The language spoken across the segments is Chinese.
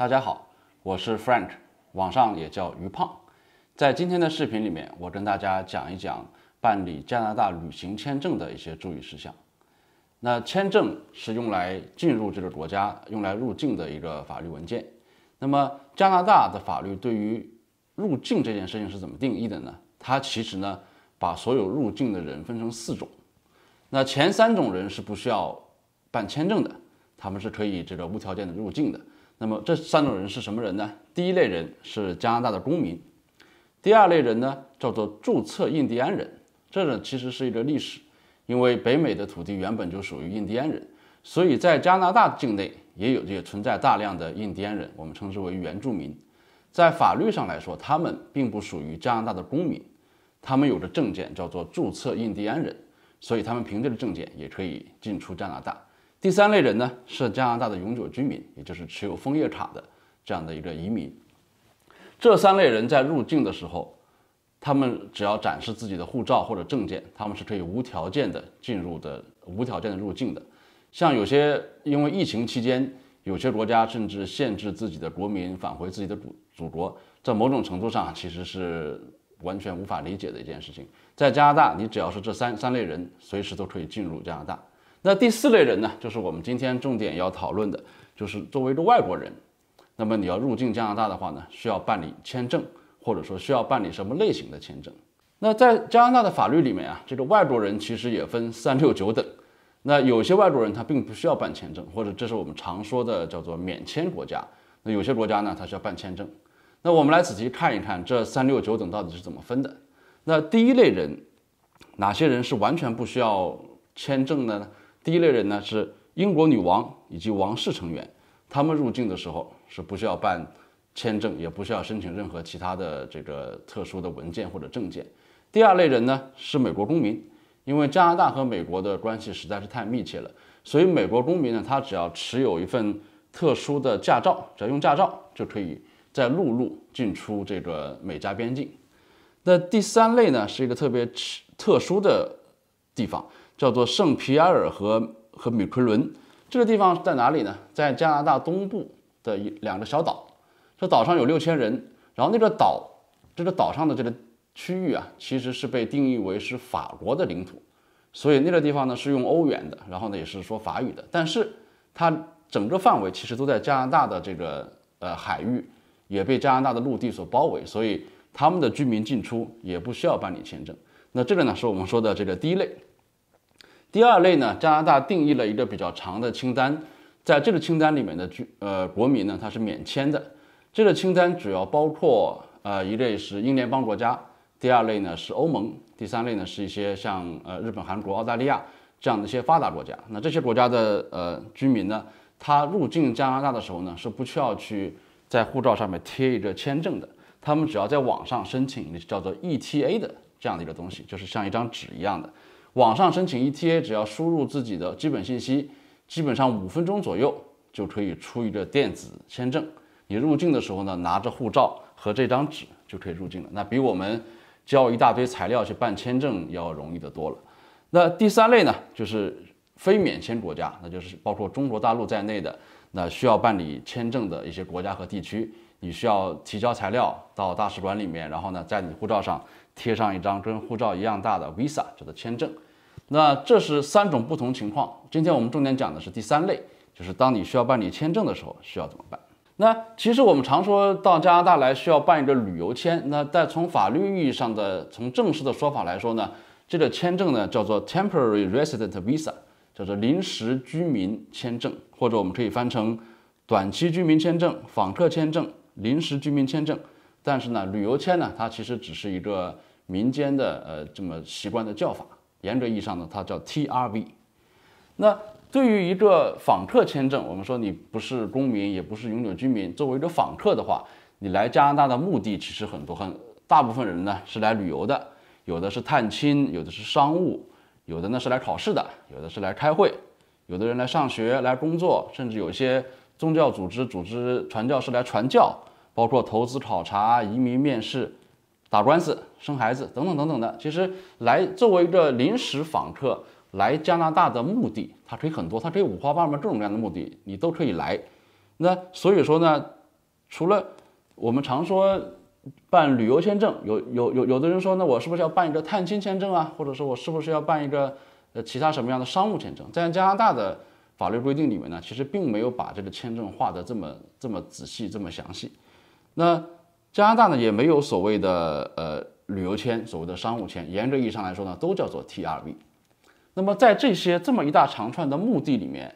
大家好，我是 Frank，网上也叫于胖。在今天的视频里面，我跟大家讲一讲办理加拿大旅行签证的一些注意事项。那签证是用来进入这个国家、用来入境的一个法律文件。那么，加拿大的法律对于入境这件事情是怎么定义的呢？它其实呢，把所有入境的人分成四种。那前三种人是不需要办签证的，他们是可以这个无条件的入境的。那么这三种人是什么人呢？第一类人是加拿大的公民，第二类人呢叫做注册印第安人。这呢其实是一个历史，因为北美的土地原本就属于印第安人，所以在加拿大境内也有也存在大量的印第安人，我们称之为原住民。在法律上来说，他们并不属于加拿大的公民，他们有着证件叫做注册印第安人，所以他们凭借证件也可以进出加拿大。第三类人呢，是加拿大的永久居民，也就是持有枫叶卡的这样的一个移民。这三类人在入境的时候，他们只要展示自己的护照或者证件，他们是可以无条件的进入的，无条件的入境的。像有些因为疫情期间，有些国家甚至限制自己的国民返回自己的祖祖国，在某种程度上其实是完全无法理解的一件事情。在加拿大，你只要是这三三类人，随时都可以进入加拿大。那第四类人呢，就是我们今天重点要讨论的，就是作为一个外国人，那么你要入境加拿大的话呢，需要办理签证，或者说需要办理什么类型的签证？那在加拿大的法律里面啊，这个外国人其实也分三六九等。那有些外国人他并不需要办签证，或者这是我们常说的叫做免签国家。那有些国家呢，他需要办签证。那我们来仔细看一看这三六九等到底是怎么分的。那第一类人，哪些人是完全不需要签证的呢？第一类人呢是英国女王以及王室成员，他们入境的时候是不需要办签证，也不需要申请任何其他的这个特殊的文件或者证件。第二类人呢是美国公民，因为加拿大和美国的关系实在是太密切了，所以美国公民呢他只要持有一份特殊的驾照，只要用驾照就可以在陆路进出这个美加边境。那第三类呢是一个特别特特殊的地方。叫做圣皮埃尔和和米奎伦，这个地方在哪里呢？在加拿大东部的一两个小岛。这岛上有六千人，然后那个岛，这个岛上的这个区域啊，其实是被定义为是法国的领土，所以那个地方呢是用欧元的，然后呢也是说法语的。但是它整个范围其实都在加拿大的这个呃海域，也被加拿大的陆地所包围，所以他们的居民进出也不需要办理签证。那这个呢是我们说的这个第一类。第二类呢，加拿大定义了一个比较长的清单，在这个清单里面的居呃国民呢，他是免签的。这个清单主要包括呃一类是英联邦国家，第二类呢是欧盟，第三类呢是一些像呃日本、韩国、澳大利亚这样的一些发达国家。那这些国家的呃居民呢，他入境加拿大的时候呢，是不需要去在护照上面贴一个签证的，他们只要在网上申请一个叫做 ETA 的这样的一个东西，就是像一张纸一样的。网上申请 ETA 只要输入自己的基本信息，基本上五分钟左右就可以出一个电子签证。你入境的时候呢，拿着护照和这张纸就可以入境了。那比我们交一大堆材料去办签证要容易得多了。那第三类呢，就是非免签国家，那就是包括中国大陆在内的那需要办理签证的一些国家和地区，你需要提交材料到大使馆里面，然后呢，在你护照上。贴上一张跟护照一样大的 Visa，叫做签证。那这是三种不同情况。今天我们重点讲的是第三类，就是当你需要办理签证的时候，需要怎么办？那其实我们常说到加拿大来需要办一个旅游签。那但从法律意义上的、从正式的说法来说呢，这个签证呢叫做 Temporary Resident Visa，叫做临时居民签证，或者我们可以翻成短期居民签证、访客签证、临时居民签证。但是呢，旅游签呢，它其实只是一个。民间的呃这么习惯的叫法，严格意义上呢，它叫 TRV。那对于一个访客签证，我们说你不是公民，也不是永久居民，作为一个访客的话，你来加拿大的目的其实很多，很大部分人呢是来旅游的，有的是探亲，有的是商务，有的呢是来考试的，有的是来开会，有的人来上学、来工作，甚至有些宗教组织组织传教士来传教，包括投资考察、移民面试。打官司、生孩子等等等等的，其实来作为一个临时访客来加拿大的目的，它可以很多，它可以五花八门、各种各样的目的，你都可以来。那所以说呢，除了我们常说办旅游签证，有有有有的人说，那我是不是要办一个探亲签证啊？或者说我是不是要办一个呃其他什么样的商务签证？在加拿大的法律规定里面呢，其实并没有把这个签证画得这么这么仔细、这么详细。那加拿大呢也没有所谓的呃旅游签，所谓的商务签，严格意义上来说呢都叫做 T R V。那么在这些这么一大长串的目的里面，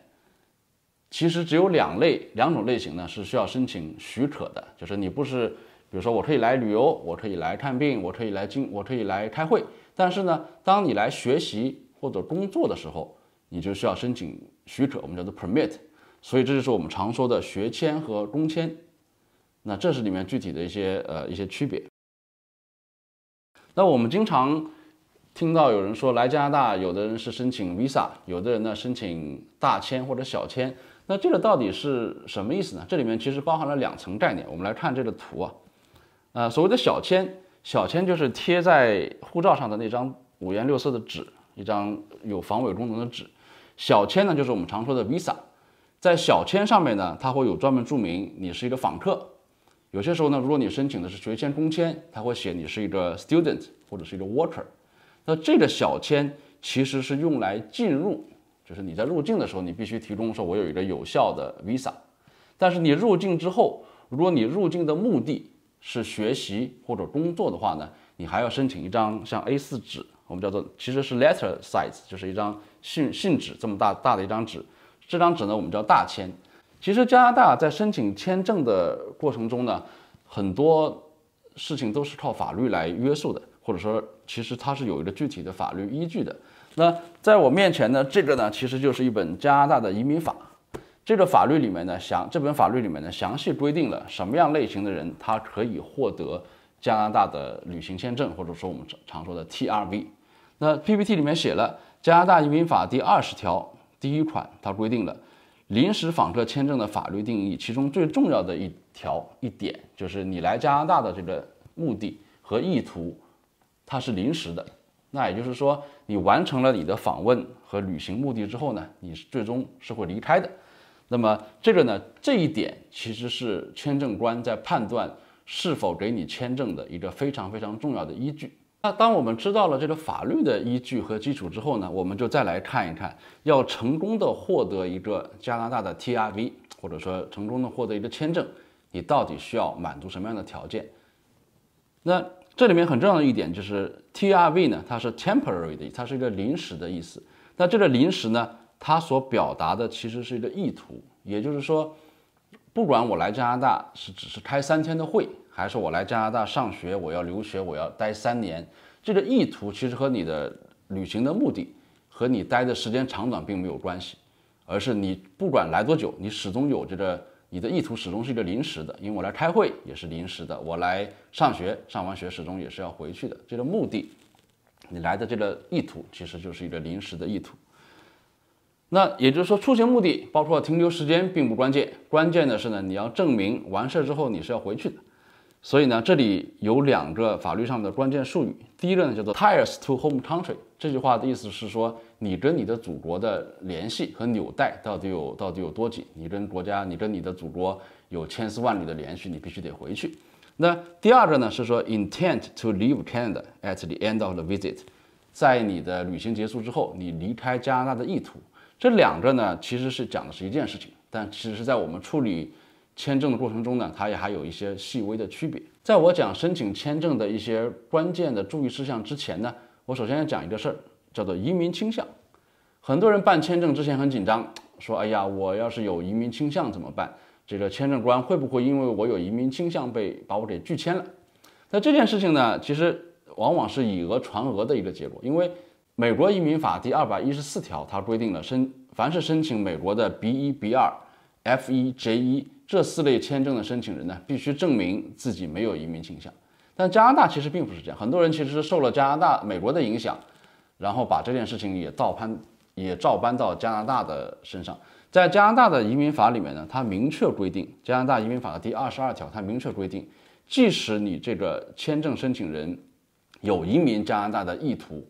其实只有两类、两种类型呢是需要申请许可的，就是你不是，比如说我可以来旅游，我可以来看病，我可以来经，我可以来开会。但是呢，当你来学习或者工作的时候，你就需要申请许可，我们叫做 permit。所以这就是我们常说的学签和工签。那这是里面具体的一些呃一些区别。那我们经常听到有人说来加拿大，有的人是申请 visa，有的人呢申请大签或者小签。那这个到底是什么意思呢？这里面其实包含了两层概念。我们来看这个图啊，呃，所谓的小签，小签就是贴在护照上的那张五颜六色的纸，一张有防伪功能的纸。小签呢就是我们常说的 visa，在小签上面呢，它会有专门注明你是一个访客。有些时候呢，如果你申请的是学签、工签，他会写你是一个 student 或者是一个 worker。那这个小签其实是用来进入，就是你在入境的时候，你必须提供说我有一个有效的 visa。但是你入境之后，如果你入境的目的是学习或者工作的话呢，你还要申请一张像 A4 纸，我们叫做其实是 letter size，就是一张信信纸这么大大的一张纸。这张纸呢，我们叫大签。其实加拿大在申请签证的过程中呢，很多事情都是靠法律来约束的，或者说其实它是有一个具体的法律依据的。那在我面前呢，这个呢其实就是一本加拿大的移民法，这个法律里面呢详这本法律里面呢详细规定了什么样类型的人他可以获得加拿大的旅行签证，或者说我们常说的 TRV。那 PPT 里面写了《加拿大移民法》第二十条第一款，它规定了。临时访客签证的法律定义，其中最重要的一条一点，就是你来加拿大的这个目的和意图，它是临时的。那也就是说，你完成了你的访问和旅行目的之后呢，你是最终是会离开的。那么这个呢，这一点其实是签证官在判断是否给你签证的一个非常非常重要的依据。那当我们知道了这个法律的依据和基础之后呢，我们就再来看一看，要成功的获得一个加拿大的 TRV，或者说成功的获得一个签证，你到底需要满足什么样的条件？那这里面很重要的一点就是 TRV 呢，它是 temporary 的，它是一个临时的意思。那这个临时呢，它所表达的其实是一个意图，也就是说，不管我来加拿大是只是开三天的会。还是我来加拿大上学，我要留学，我要待三年。这个意图其实和你的旅行的目的和你待的时间长短并没有关系，而是你不管来多久，你始终有这个你的意图始终是一个临时的。因为我来开会也是临时的，我来上学上完学始终也是要回去的。这个目的，你来的这个意图其实就是一个临时的意图。那也就是说，出行目的包括停留时间并不关键，关键的是呢，你要证明完事儿之后你是要回去的。所以呢，这里有两个法律上的关键术语。第一个呢叫做 ties to home country，这句话的意思是说，你跟你的祖国的联系和纽带到底有到底有多紧？你跟国家，你跟你的祖国有千丝万缕的联系，你必须得回去。那第二个呢是说 intent to leave Canada at the end of the visit，在你的旅行结束之后，你离开加拿大的意图。这两个呢其实是讲的是一件事情，但其实，是在我们处理。签证的过程中呢，它也还有一些细微的区别。在我讲申请签证的一些关键的注意事项之前呢，我首先要讲一个事儿，叫做移民倾向。很多人办签证之前很紧张，说：“哎呀，我要是有移民倾向怎么办？这个签证官会不会因为我有移民倾向被把我给拒签了？”那这件事情呢，其实往往是以讹传讹的一个结果，因为美国移民法第二百一十四条它规定了申，凡是申请美国的 B 一、B 二、F 一、J 一。这四类签证的申请人呢，必须证明自己没有移民倾向。但加拿大其实并不是这样，很多人其实是受了加拿大、美国的影响，然后把这件事情也照搬、也照搬到加拿大的身上。在加拿大的移民法里面呢，它明确规定，加拿大移民法的第二十二条，它明确规定，即使你这个签证申请人有移民加拿大的意图，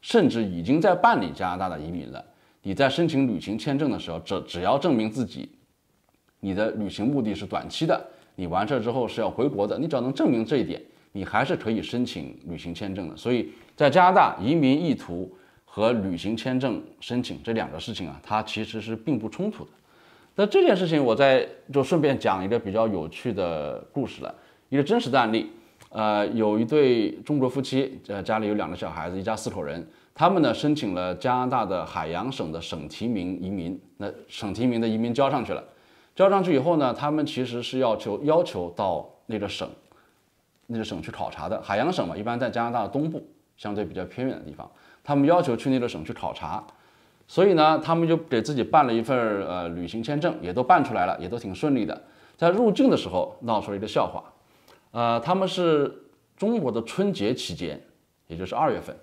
甚至已经在办理加拿大的移民了，你在申请旅行签证的时候，只只要证明自己。你的旅行目的是短期的，你完事之后是要回国的，你只要能证明这一点，你还是可以申请旅行签证的。所以在加拿大，移民意图和旅行签证申请这两个事情啊，它其实是并不冲突的。那这件事情，我在就顺便讲一个比较有趣的故事了，一个真实的案例。呃，有一对中国夫妻，呃，家里有两个小孩子，一家四口人，他们呢申请了加拿大的海洋省的省提名移民，那省提名的移民交上去了。交上去以后呢，他们其实是要求要求到那个省，那个省去考察的。海洋省嘛，一般在加拿大的东部，相对比较偏远的地方。他们要求去那个省去考察，所以呢，他们就给自己办了一份呃旅行签证，也都办出来了，也都挺顺利的。在入境的时候闹出了一个笑话，呃，他们是中国的春节期间，也就是二月份，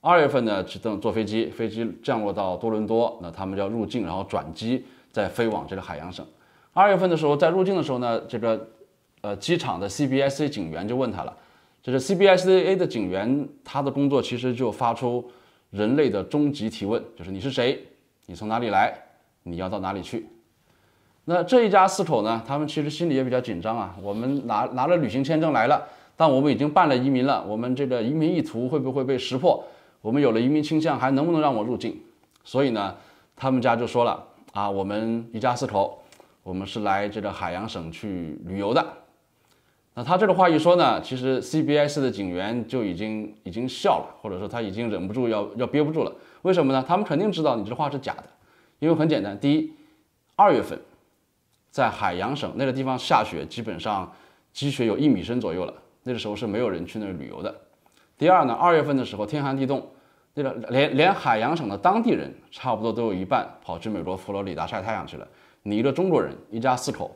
二月份呢，坐坐飞机，飞机降落到多伦多，那他们就要入境，然后转机再飞往这个海洋省。二月份的时候，在入境的时候呢，这个，呃，机场的 c b s a 警员就问他了，就是 c b s a 的警员，他的工作其实就发出人类的终极提问，就是你是谁？你从哪里来？你要到哪里去？那这一家四口呢，他们其实心里也比较紧张啊。我们拿拿了旅行签证来了，但我们已经办了移民了，我们这个移民意图会不会被识破？我们有了移民倾向，还能不能让我入境？所以呢，他们家就说了啊，我们一家四口。我们是来这个海洋省去旅游的，那他这个话一说呢，其实 CBI 的警员就已经已经笑了，或者说他已经忍不住要要憋不住了。为什么呢？他们肯定知道你这话是假的，因为很简单：第一，二月份在海洋省那个地方下雪，基本上积雪有一米深左右了，那个时候是没有人去那旅游的；第二呢，二月份的时候天寒地冻，那个连连海洋省的当地人差不多都有一半跑去美国佛罗里达晒太阳去了。你一个中国人，一家四口，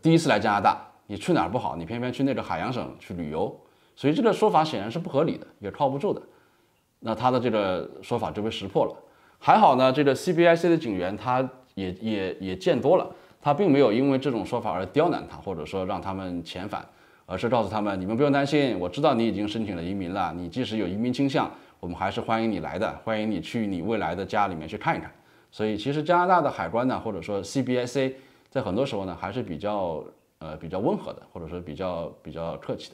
第一次来加拿大，你去哪不好，你偏偏去那个海洋省去旅游，所以这个说法显然是不合理的，也靠不住的。那他的这个说法就被识破了。还好呢，这个 CBIc 的警员他也也也见多了，他并没有因为这种说法而刁难他，或者说让他们遣返，而是告诉他们：你们不用担心，我知道你已经申请了移民了，你即使有移民倾向，我们还是欢迎你来的，欢迎你去你未来的家里面去看一看。所以，其实加拿大的海关呢，或者说 CBIA 在很多时候呢，还是比较呃比较温和的，或者说比较比较客气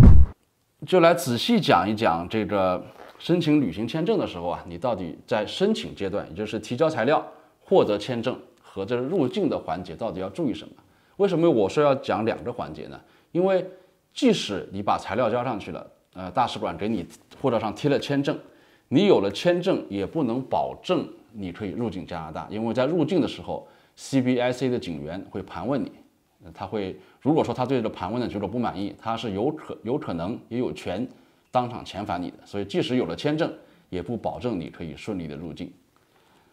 的。就来仔细讲一讲这个申请旅行签证的时候啊，你到底在申请阶段，也就是提交材料、获得签证和这入境的环节，到底要注意什么？为什么我说要讲两个环节呢？因为即使你把材料交上去了。呃，大使馆给你护照上贴了签证，你有了签证也不能保证你可以入境加拿大，因为在入境的时候，CBIC 的警员会盘问你，他会如果说他对个盘问的结果不满意，他是有可有可能也有权当场遣返你的，所以即使有了签证，也不保证你可以顺利的入境。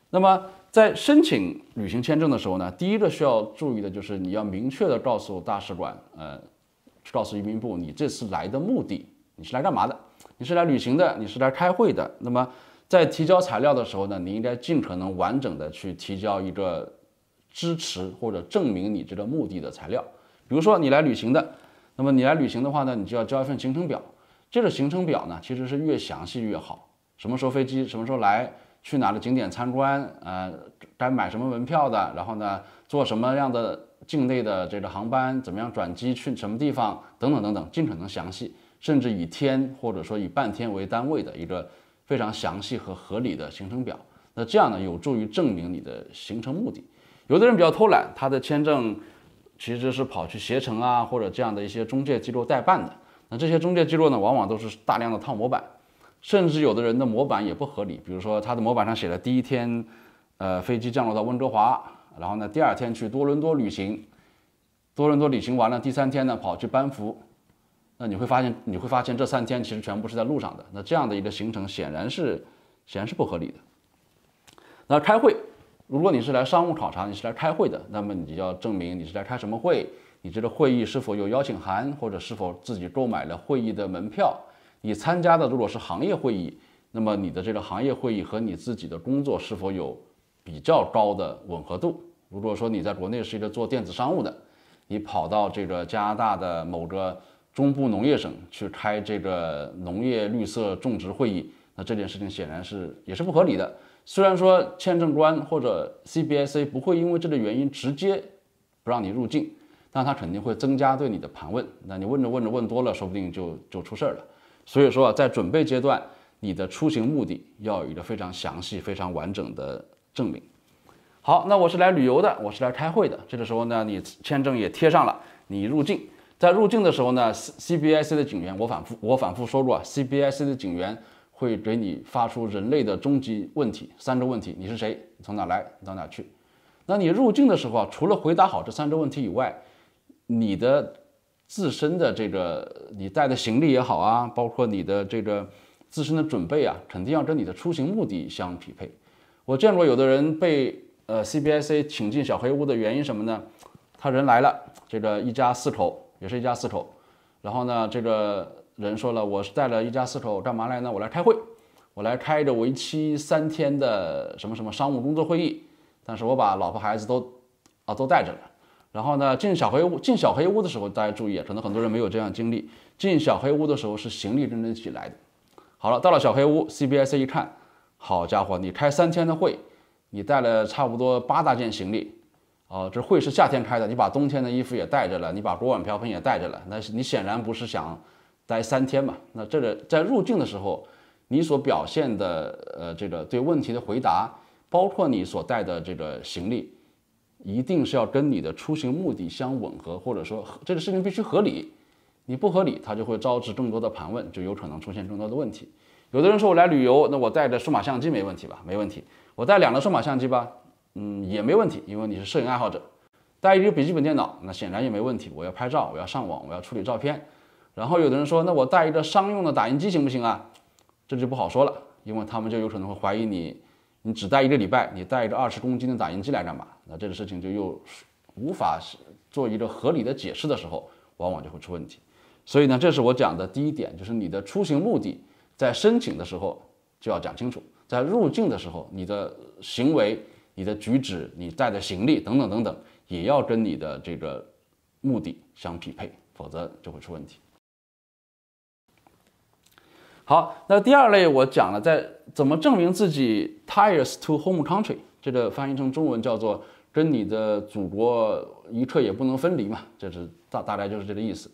那么在申请旅行签证的时候呢，第一个需要注意的就是你要明确的告诉大使馆，呃，告诉移民部你这次来的目的。你是来干嘛的？你是来旅行的，你是来开会的。那么在提交材料的时候呢，你应该尽可能完整的去提交一个支持或者证明你这个目的的材料。比如说你来旅行的，那么你来旅行的话呢，你就要交一份行程表。这个行程表呢，其实是越详细越好。什么时候飞机，什么时候来，去哪个景点参观，呃，该买什么门票的，然后呢，坐什么样的境内的这个航班，怎么样转机去什么地方，等等等等，尽可能详细。甚至以天或者说以半天为单位的一个非常详细和合理的行程表，那这样呢有助于证明你的行程目的。有的人比较偷懒，他的签证其实是跑去携程啊或者这样的一些中介机构代办的。那这些中介机构呢，往往都是大量的套模板，甚至有的人的模板也不合理。比如说他的模板上写了第一天，呃飞机降落到温哥华，然后呢第二天去多伦多旅行，多伦多旅行完了第三天呢跑去班服。那你会发现，你会发现这三天其实全部是在路上的。那这样的一个行程显然是，显然是不合理的。那开会，如果你是来商务考察，你是来开会的，那么你就要证明你是来开什么会，你这个会议是否有邀请函，或者是否自己购买了会议的门票？你参加的如果是行业会议，那么你的这个行业会议和你自己的工作是否有比较高的吻合度？如果说你在国内是一个做电子商务的，你跑到这个加拿大的某个。中部农业省去开这个农业绿色种植会议，那这件事情显然是也是不合理的。虽然说签证官或者 CBIA 不会因为这个原因直接不让你入境，但他肯定会增加对你的盘问。那你问着问着问多了，说不定就就出事儿了。所以说，在准备阶段，你的出行目的要有一个非常详细、非常完整的证明。好，那我是来旅游的，我是来开会的。这个时候呢，你签证也贴上了，你入境。在入境的时候呢，C C B I C 的警员，我反复我反复说过啊，C B I C 的警员会给你发出人类的终极问题三个问题：你是谁？你从哪来？到哪去？那你入境的时候啊，除了回答好这三个问题以外，你的自身的这个你带的行李也好啊，包括你的这个自身的准备啊，肯定要跟你的出行目的相匹配。我见过有的人被呃 C B I C 请进小黑屋的原因什么呢？他人来了，这个一家四口。也是一家四口，然后呢，这个人说了，我是带了一家四口干嘛来呢？我来开会，我来开着为期三天的什么什么商务工作会议，但是我把老婆孩子都啊都带着了。然后呢，进小黑屋，进小黑屋的时候，大家注意，可能很多人没有这样经历。进小黑屋的时候是行李着一起来的。好了，到了小黑屋，C B s 一看，好家伙，你开三天的会，你带了差不多八大件行李。哦，这会是夏天开的，你把冬天的衣服也带着了，你把锅碗瓢盆也带着了，那你显然不是想待三天嘛？那这个在入境的时候，你所表现的呃，这个对问题的回答，包括你所带的这个行李，一定是要跟你的出行目的相吻合，或者说这个事情必须合理。你不合理，它就会招致更多的盘问，就有可能出现更多的问题。有的人说我来旅游，那我带着数码相机没问题吧？没问题，我带两个数码相机吧。嗯，也没问题，因为你是摄影爱好者，带一个笔记本电脑，那显然也没问题。我要拍照，我要上网，我要处理照片。然后有的人说，那我带一个商用的打印机行不行啊？这就不好说了，因为他们就有可能会怀疑你，你只带一个礼拜，你带一个二十公斤的打印机来干嘛？那这个事情就又无法做一个合理的解释的时候，往往就会出问题。所以呢，这是我讲的第一点，就是你的出行目的，在申请的时候就要讲清楚，在入境的时候你的行为。你的举止、你带的行李等等等等，也要跟你的这个目的相匹配，否则就会出问题。好，那第二类我讲了，在怎么证明自己 ties to home country，这个翻译成中文叫做“跟你的祖国一刻也不能分离”嘛，这是大大概就是这个意思。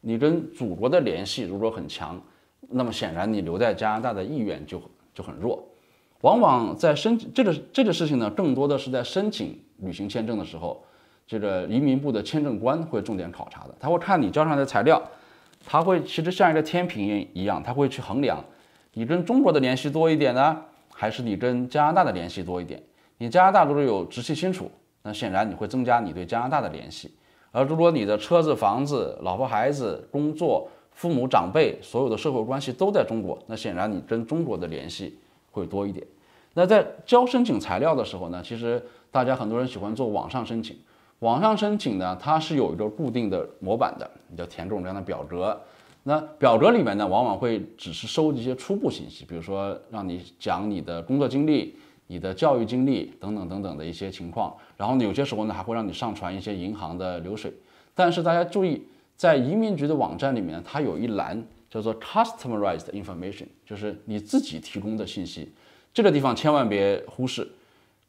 你跟祖国的联系如果很强，那么显然你留在加拿大的意愿就就很弱。往往在申请这个这个事情呢，更多的是在申请旅行签证的时候，这个移民部的签证官会重点考察的。他会看你交上来的材料，他会其实像一个天平一样，他会去衡量你跟中国的联系多一点呢，还是你跟加拿大的联系多一点。你加拿大如果有直系亲属，那显然你会增加你对加拿大的联系；而如果你的车子、房子、老婆、孩子、工作、父母、长辈，所有的社会关系都在中国，那显然你跟中国的联系会多一点。那在交申请材料的时候呢，其实大家很多人喜欢做网上申请。网上申请呢，它是有一个固定的模板的，你要填各种各样的表格。那表格里面呢，往往会只是收集一些初步信息，比如说让你讲你的工作经历、你的教育经历等等等等的一些情况。然后呢，有些时候呢，还会让你上传一些银行的流水。但是大家注意，在移民局的网站里面，它有一栏叫做 Customized Information，就是你自己提供的信息。这个地方千万别忽视。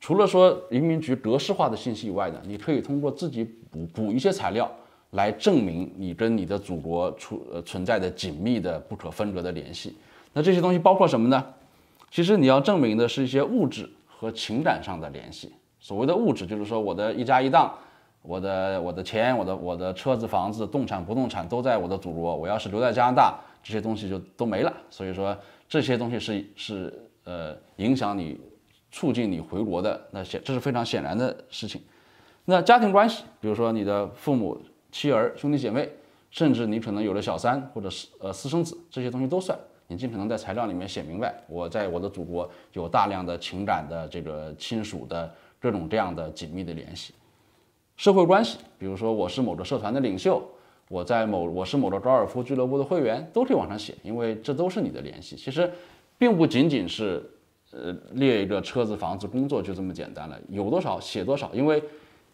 除了说移民局格式化的信息以外呢，你可以通过自己补补一些材料来证明你跟你的祖国出存在的紧密的不可分割的联系。那这些东西包括什么呢？其实你要证明的是一些物质和情感上的联系。所谓的物质，就是说我的一家一档，我的我的钱，我的我的车子、房子、动产、不动产都在我的祖国。我要是留在加拿大，这些东西就都没了。所以说这些东西是是。呃，影响你、促进你回国的那些，这是非常显然的事情。那家庭关系，比如说你的父母、妻儿、兄弟姐妹，甚至你可能有了小三或者是呃私生子，这些东西都算。你尽可能在材料里面写明白，我在我的祖国有大量的情感的这个亲属的各种这样的紧密的联系。社会关系，比如说我是某个社团的领袖，我在某我是某个高尔夫俱乐部的会员，都可以往上写，因为这都是你的联系。其实。并不仅仅是，呃，列一个车子、房子、工作就这么简单了。有多少写多少，因为，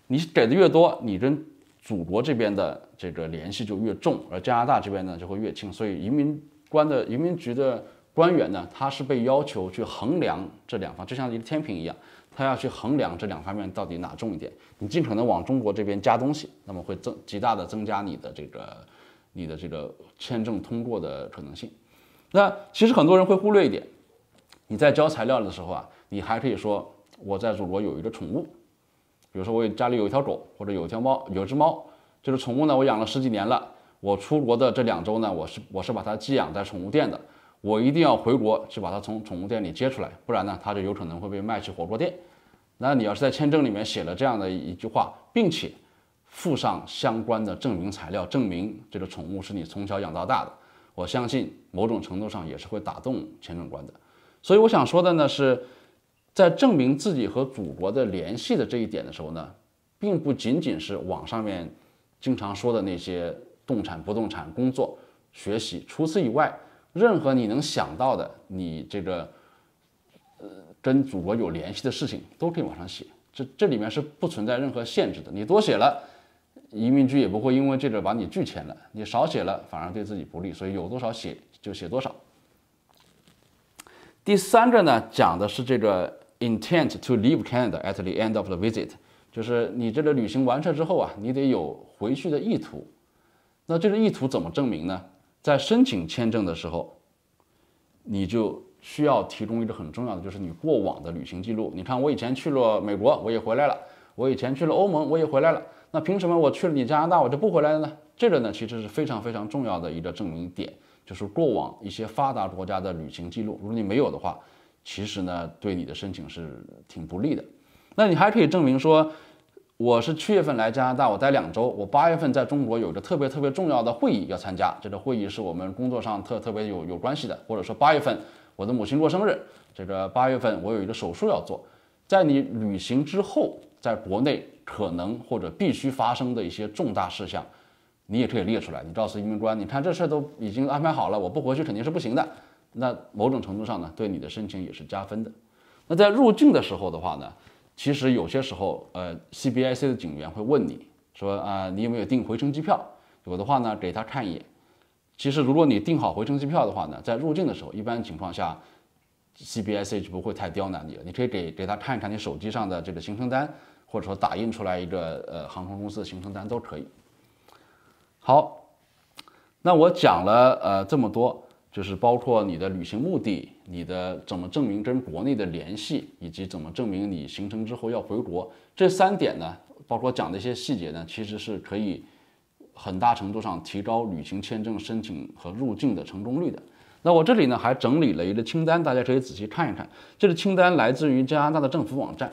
你给的越多，你跟祖国这边的这个联系就越重，而加拿大这边呢就会越轻。所以移民官的移民局的官员呢，他是被要求去衡量这两方，就像一个天平一样，他要去衡量这两方面到底哪重一点。你尽可能往中国这边加东西，那么会增极大的增加你的这个，你的这个签证通过的可能性。那其实很多人会忽略一点，你在交材料的时候啊，你还可以说我在祖国有一个宠物，比如说我家里有一条狗或者有一条猫，有只猫这个宠物呢，我养了十几年了。我出国的这两周呢，我是我是把它寄养在宠物店的，我一定要回国去把它从宠物店里接出来，不然呢，它就有可能会被卖去火锅店。那你要是在签证里面写了这样的一句话，并且附上相关的证明材料，证明这个宠物是你从小养到大的。我相信某种程度上也是会打动签证官的，所以我想说的呢是，在证明自己和祖国的联系的这一点的时候呢，并不仅仅是网上面经常说的那些动产、不动产、工作、学习，除此以外，任何你能想到的，你这个呃跟祖国有联系的事情都可以往上写，这这里面是不存在任何限制的，你多写了。移民局也不会因为这个把你拒签了，你少写了反而对自己不利，所以有多少写就写多少。第三个呢，讲的是这个 intent to leave Canada at the end of the visit，就是你这个旅行完事之后啊，你得有回去的意图。那这个意图怎么证明呢？在申请签证的时候，你就需要提供一个很重要的，就是你过往的旅行记录。你看我以前去了美国，我也回来了。我以前去了欧盟，我也回来了。那凭什么我去了你加拿大，我就不回来了呢？这个呢，其实是非常非常重要的一个证明点，就是过往一些发达国家的旅行记录。如果你没有的话，其实呢，对你的申请是挺不利的。那你还可以证明说，我是七月份来加拿大，我待两周。我八月份在中国有个特别特别重要的会议要参加，这个会议是我们工作上特特别有有关系的。或者说八月份我的母亲过生日，这个八月份我有一个手术要做，在你旅行之后。在国内可能或者必须发生的一些重大事项，你也可以列出来。你告诉移民官，你看这事儿都已经安排好了，我不回去肯定是不行的。那某种程度上呢，对你的申请也是加分的。那在入境的时候的话呢，其实有些时候，呃，CBIC 的警员会问你说啊，你有没有订回程机票？有的话呢，给他看一眼。其实如果你订好回程机票的话呢，在入境的时候，一般情况下，CBIC 就不会太刁难你了。你可以给给他看一看你手机上的这个行程单。或者说打印出来一个呃航空公司的行程单都可以。好，那我讲了呃这么多，就是包括你的旅行目的、你的怎么证明跟国内的联系，以及怎么证明你行程之后要回国这三点呢，包括讲的一些细节呢，其实是可以很大程度上提高旅行签证申请和入境的成功率的。那我这里呢还整理了一个清单，大家可以仔细看一看。这个清单来自于加拿大的政府网站。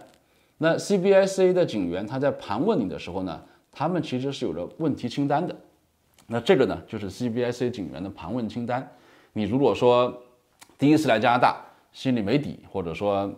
那 CBI a 的警员他在盘问你的时候呢，他们其实是有着问题清单的。那这个呢，就是 CBI a 警员的盘问清单。你如果说第一次来加拿大，心里没底，或者说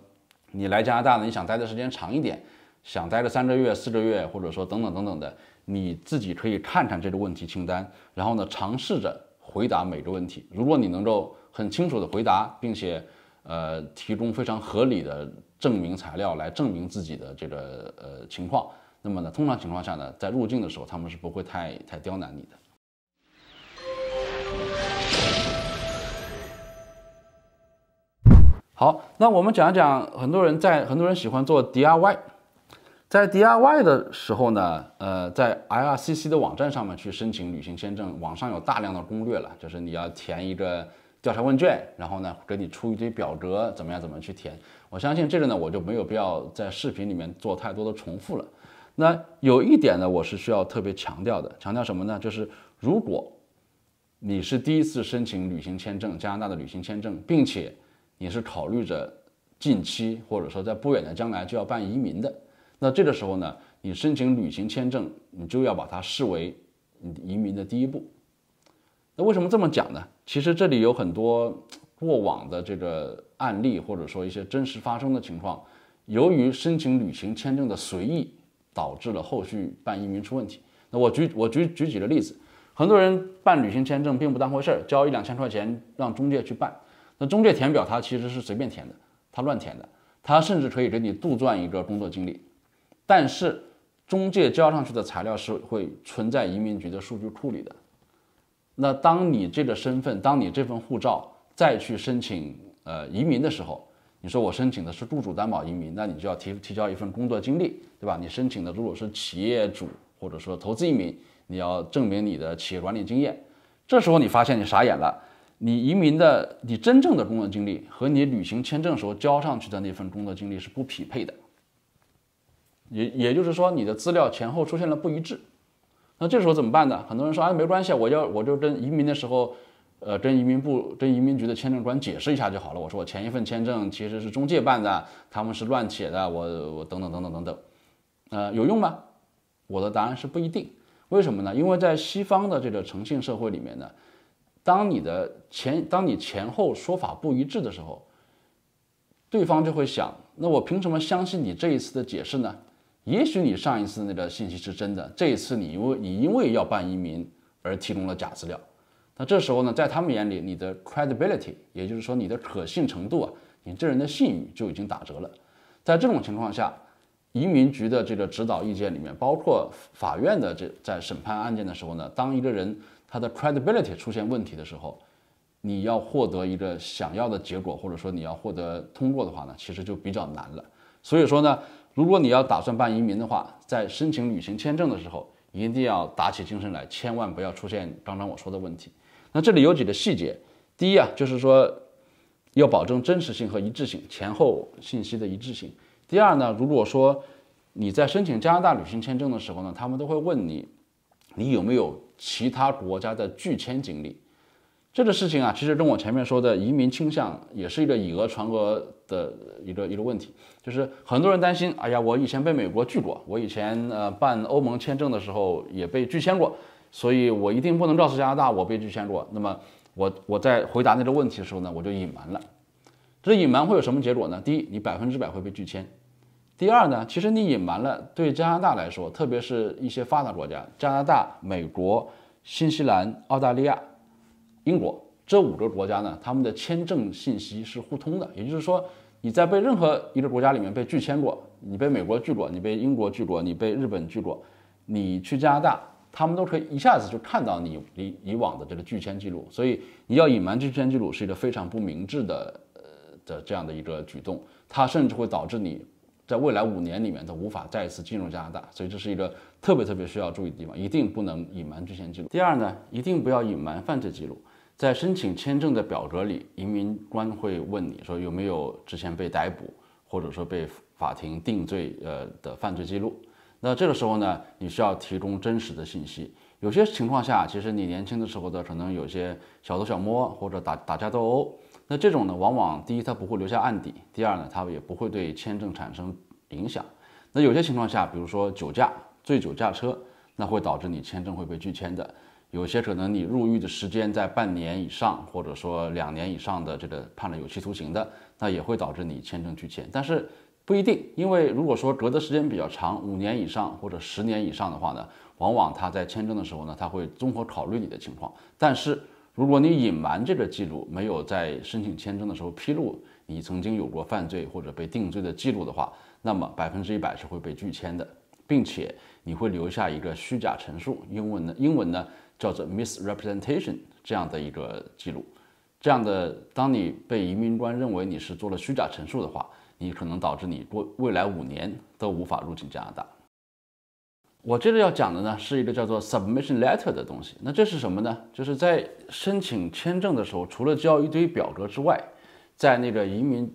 你来加拿大呢，你想待的时间长一点，想待个三个月、四个月，或者说等等等等的，你自己可以看看这个问题清单，然后呢，尝试着回答每个问题。如果你能够很清楚的回答，并且呃，提供非常合理的。证明材料来证明自己的这个呃情况，那么呢，通常情况下呢，在入境的时候他们是不会太太刁难你的。好，那我们讲一讲，很多人在很多人喜欢做 D i Y，在 D i Y 的时候呢，呃，在 I R C C 的网站上面去申请旅行签证，网上有大量的攻略了，就是你要填一个。调查问卷，然后呢，给你出一堆表格，怎么样？怎么去填？我相信这个呢，我就没有必要在视频里面做太多的重复了。那有一点呢，我是需要特别强调的，强调什么呢？就是如果你是第一次申请旅行签证，加拿大的旅行签证，并且你是考虑着近期或者说在不远的将来就要办移民的，那这个时候呢，你申请旅行签证，你就要把它视为你移民的第一步。那为什么这么讲呢？其实这里有很多过往的这个案例，或者说一些真实发生的情况，由于申请旅行签证的随意，导致了后续办移民出问题。那我举我举举几个例子，很多人办旅行签证并不当回事儿，交一两千块钱让中介去办，那中介填表他其实是随便填的，他乱填的，他甚至可以给你杜撰一个工作经历，但是中介交上去的材料是会存在移民局的数据库里的。那当你这个身份，当你这份护照再去申请呃移民的时候，你说我申请的是雇主担保移民，那你就要提提交一份工作经历，对吧？你申请的如果是企业主，或者说投资移民，你要证明你的企业管理经验。这时候你发现你傻眼了，你移民的你真正的工作经历和你旅行签证时候交上去的那份工作经历是不匹配的，也也就是说你的资料前后出现了不一致。那这时候怎么办呢？很多人说：“哎，没关系，我要我就跟移民的时候，呃，跟移民部、跟移民局的签证官解释一下就好了。”我说：“我前一份签证其实是中介办的，他们是乱写的，我我等等等等等等，呃，有用吗？”我的答案是不一定。为什么呢？因为在西方的这个诚信社会里面呢，当你的前当你前后说法不一致的时候，对方就会想：那我凭什么相信你这一次的解释呢？也许你上一次那个信息是真的，这一次你因你因为要办移民而提供了假资料，那这时候呢，在他们眼里你的 credibility，也就是说你的可信程度啊，你这人的信誉就已经打折了。在这种情况下，移民局的这个指导意见里面，包括法院的这在审判案件的时候呢，当一个人他的 credibility 出现问题的时候，你要获得一个想要的结果，或者说你要获得通过的话呢，其实就比较难了。所以说呢。如果你要打算办移民的话，在申请旅行签证的时候，一定要打起精神来，千万不要出现刚刚我说的问题。那这里有几个细节：第一啊，就是说要保证真实性和一致性，前后信息的一致性。第二呢，如果说你在申请加拿大旅行签证的时候呢，他们都会问你，你有没有其他国家的拒签经历。这个事情啊，其实跟我前面说的移民倾向也是一个以讹传讹的一个一个问题，就是很多人担心，哎呀，我以前被美国拒过，我以前呃办欧盟签证的时候也被拒签过，所以我一定不能告诉加拿大我被拒签过。那么我我在回答那个问题的时候呢，我就隐瞒了。这隐瞒会有什么结果呢？第一，你百分之百会被拒签；第二呢，其实你隐瞒了，对加拿大来说，特别是一些发达国家，加拿大、美国、新西兰、澳大利亚。英国这五个国家呢，他们的签证信息是互通的，也就是说，你在被任何一个国家里面被拒签过，你被美国拒过，你被英国拒过，你被日本拒过，你去加拿大，他们都可以一下子就看到你以以往的这个拒签记录。所以，你要隐瞒拒签记录是一个非常不明智的，呃的这样的一个举动，它甚至会导致你在未来五年里面都无法再次进入加拿大。所以，这是一个特别特别需要注意的地方，一定不能隐瞒拒签记录。第二呢，一定不要隐瞒犯罪记录。在申请签证的表格里，移民官会问你说有没有之前被逮捕，或者说被法庭定罪，呃的犯罪记录。那这个时候呢，你需要提供真实的信息。有些情况下，其实你年轻的时候的可能有些小偷小摸或者打打架斗殴，那这种呢，往往第一他不会留下案底，第二呢，他也不会对签证产生影响。那有些情况下，比如说酒驾、醉酒驾车，那会导致你签证会被拒签的。有些可能你入狱的时间在半年以上，或者说两年以上的这个判了有期徒刑的，那也会导致你签证拒签。但是不一定，因为如果说隔的时间比较长，五年以上或者十年以上的话呢，往往他在签证的时候呢，他会综合考虑你的情况。但是如果你隐瞒这个记录，没有在申请签证的时候披露你曾经有过犯罪或者被定罪的记录的话，那么百分之一百是会被拒签的。并且你会留下一个虚假陈述，英文的英文呢叫做 misrepresentation 这样的一个记录。这样的，当你被移民官认为你是做了虚假陈述的话，你可能导致你过未来五年都无法入境加拿大。我接着要讲的呢是一个叫做 submission letter 的东西。那这是什么呢？就是在申请签证的时候，除了交一堆表格之外，在那个移民。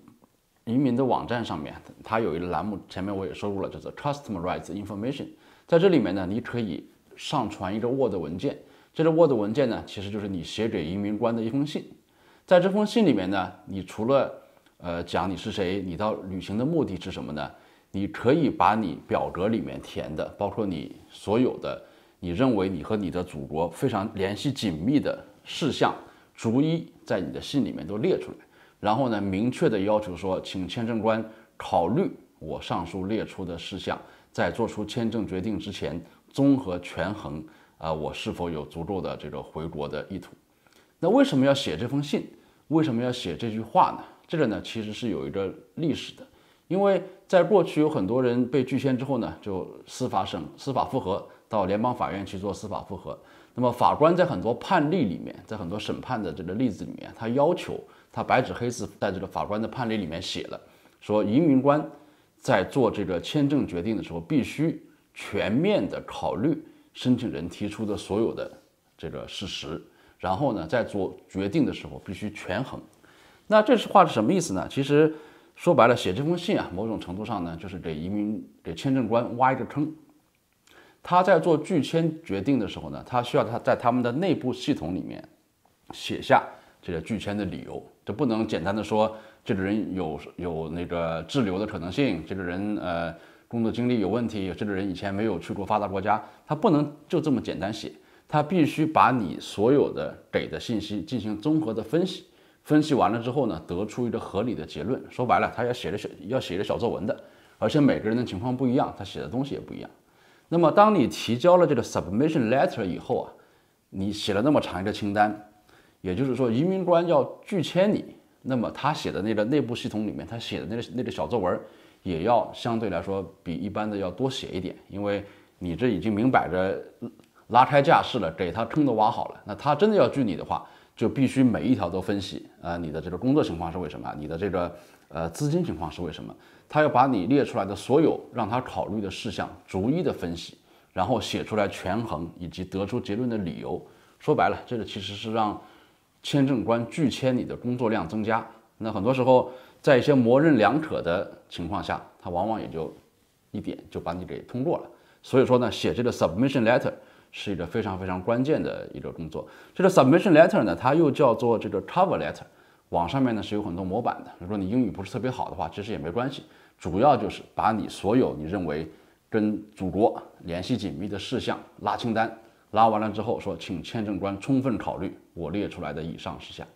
移民的网站上面，它有一个栏目，前面我也收录了，叫做 c u s t o m e r r i g h t s Information。在这里面呢，你可以上传一个 Word 文件，这个 Word 文件呢，其实就是你写给移民官的一封信。在这封信里面呢，你除了呃讲你是谁，你到旅行的目的是什么呢？你可以把你表格里面填的，包括你所有的你认为你和你的祖国非常联系紧密的事项，逐一在你的信里面都列出来。然后呢，明确的要求说，请签证官考虑我上述列出的事项，在做出签证决定之前，综合权衡啊，我是否有足够的这个回国的意图。那为什么要写这封信？为什么要写这句话呢？这个呢，其实是有一个历史的，因为在过去有很多人被拒签之后呢，就司法省司法复核到联邦法院去做司法复核。那么法官在很多判例里面，在很多审判的这个例子里面，他要求。他白纸黑字在这个法官的判例里面写了，说移民官在做这个签证决定的时候，必须全面的考虑申请人提出的所有的这个事实，然后呢，在做决定的时候必须权衡。那这是话是什么意思呢？其实说白了，写这封信啊，某种程度上呢，就是给移民给签证官挖一个坑。他在做拒签决定的时候呢，他需要他在他们的内部系统里面写下这个拒签的理由。就不能简单的说这个人有有那个滞留的可能性，这个人呃工作经历有问题，这个人以前没有去过发达国家，他不能就这么简单写，他必须把你所有的给的信息进行综合的分析，分析完了之后呢，得出一个合理的结论。说白了，他要写着小要写一个小作文的，而且每个人的情况不一样，他写的东西也不一样。那么当你提交了这个 submission letter 以后啊，你写了那么长一个清单。也就是说，移民官要拒签你，那么他写的那个内部系统里面，他写的那个那个小作文，也要相对来说比一般的要多写一点，因为你这已经明摆着拉开架势了，给他坑都挖好了。那他真的要拒你的话，就必须每一条都分析，呃，你的这个工作情况是为什么，你的这个呃资金情况是为什么，他要把你列出来的所有让他考虑的事项逐一的分析，然后写出来权衡以及得出结论的理由。说白了，这个其实是让签证官拒签，你的工作量增加。那很多时候，在一些模棱两可的情况下，他往往也就一点就把你给通过了。所以说呢，写这个 submission letter 是一个非常非常关键的一个工作。这个 submission letter 呢，它又叫做这个 cover letter。网上面呢是有很多模板的。如果你英语不是特别好的话，其实也没关系。主要就是把你所有你认为跟祖国联系紧密的事项拉清单，拉完了之后说，请签证官充分考虑。我列出来的以上事项，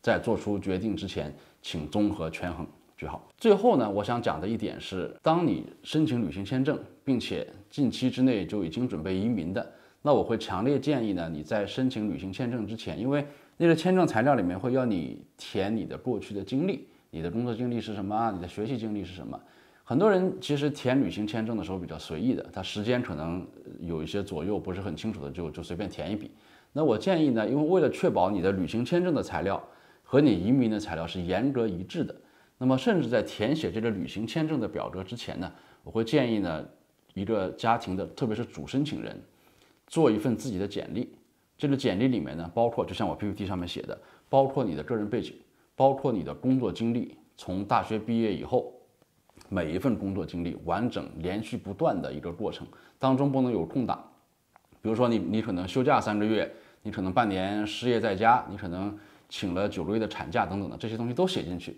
在做出决定之前，请综合权衡。句号。最后呢，我想讲的一点是，当你申请旅行签证，并且近期之内就已经准备移民的，那我会强烈建议呢，你在申请旅行签证之前，因为那个签证材料里面会要你填你的过去的经历，你的工作经历是什么啊，你的学习经历是什么？很多人其实填旅行签证的时候比较随意的，他时间可能有一些左右不是很清楚的，就就随便填一笔。那我建议呢，因为为了确保你的旅行签证的材料和你移民的材料是严格一致的，那么甚至在填写这个旅行签证的表格之前呢，我会建议呢，一个家庭的，特别是主申请人，做一份自己的简历。这个简历里面呢，包括就像我 PPT 上面写的，包括你的个人背景，包括你的工作经历，从大学毕业以后，每一份工作经历完整、连续不断的一个过程，当中不能有空档。比如说你你可能休假三个月。你可能半年失业在家，你可能请了九个月的产假等等的这些东西都写进去，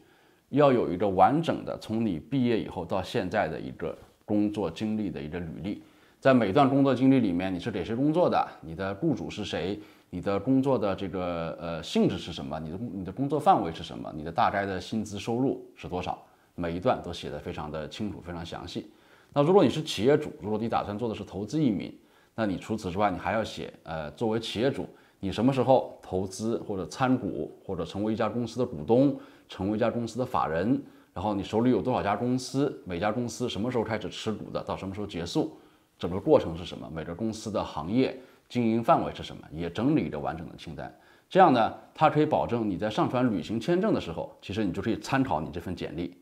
要有一个完整的从你毕业以后到现在的一个工作经历的一个履历。在每段工作经历里面，你是给谁工作的？你的雇主是谁？你的工作的这个呃性质是什么？你的你的工作范围是什么？你的大概的薪资收入是多少？每一段都写的非常的清楚，非常详细。那如果你是企业主，如果你打算做的是投资移民。那你除此之外，你还要写，呃，作为企业主，你什么时候投资或者参股，或者成为一家公司的股东，成为一家公司的法人，然后你手里有多少家公司，每家公司什么时候开始持股的，到什么时候结束，整个过程是什么？每个公司的行业经营范围是什么？也整理一个完整的清单。这样呢，它可以保证你在上传旅行签证的时候，其实你就可以参考你这份简历，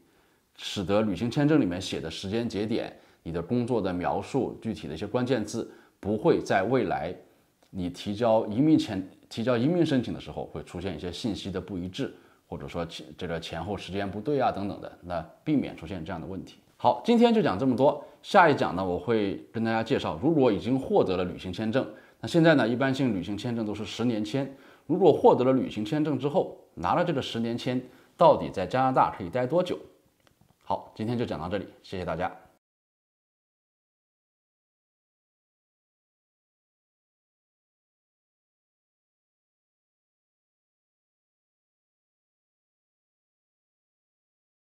使得旅行签证里面写的时间节点，你的工作的描述，具体的一些关键字。不会在未来，你提交移民前提交移民申请的时候，会出现一些信息的不一致，或者说前这个前后时间不对啊等等的，那避免出现这样的问题。好，今天就讲这么多，下一讲呢，我会跟大家介绍，如果已经获得了旅行签证，那现在呢，一般性旅行签证都是十年签，如果获得了旅行签证之后，拿了这个十年签，到底在加拿大可以待多久？好，今天就讲到这里，谢谢大家。